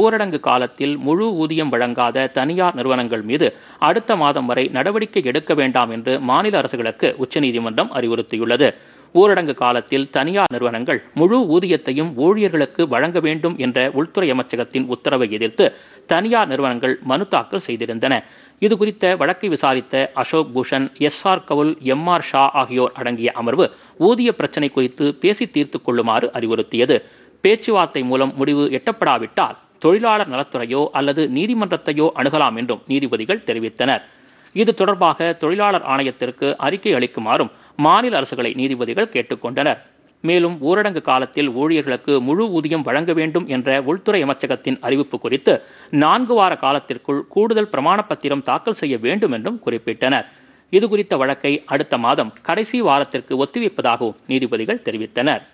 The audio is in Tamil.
ஊரடங்கு காலத்தில் முழு ஊதியம் வழங்காத தனியார் நிறுவனங்கள் மீது அடுத்த மாதம் வரை நடவடிக்கை எடுக்க வேண்டாம் என்று மாநில அரசுகளுக்கு உச்சநீதிமன்றம் அறிவுறுத்தியுள்ளது ஊரடங்கு காலத்தில் தனியார் நிறுவனங்கள் முழு ஊதியத்தையும் ஊழியர்களுக்கு வழங்க வேண்டும் என்ற உள்துறை அமைச்சகத்தின் உத்தரவை எதிர்த்து தனியார் நிறுவனங்கள் மனு தாக்கல் செய்திருந்தன இதுகுறித்த வழக்கை விசாரித்த Ashok Bhushan S R Kaul M R Shah ஆகியோர் அடங்கிய அமர்வு ஊதிய பிரச்சினை குறித்து பேசி தீர்த்து கொள்ளுமாறு அறிவுறுத்தியது பேச்சுவார்த்தை மூலம் முடிவு எட்டப்படாவிட்டால் தொழிலாளர் நலத்துறையோ அல்லது நீதிமன்றத்தையோ அணுகலாம் என்றும் நீதிபதிகள் தெரிவித்தனர் இது தொடர்பாக தொழிலாளர் ஆணையத்திற்கு அறிக்கை அளிக்குமாறும் மாநில அரசுகளை நீதிபதிகள் கேட்டுக்கொண்டனர் மேலும் ஊரடங்கு காலத்தில் ஊழியர்களுக்கு முழு ஊதியம் வழங்க வேண்டும் என்ற உள்துறை அமைச்சகத்தின் அறிவிப்பு குறித்து நான்கு வார காலத்திற்குள் கூடுதல் பிரமாண பத்திரம் தாக்கல் செய்ய வேண்டும் என்றும் குறிப்பிட்டனர் இதுகுறித்த வழக்கை அடுத்த மாதம் கடைசி வாரத்திற்கு ஒத்திவைப்பதாகவும் நீதிபதிகள் தெரிவித்தனர்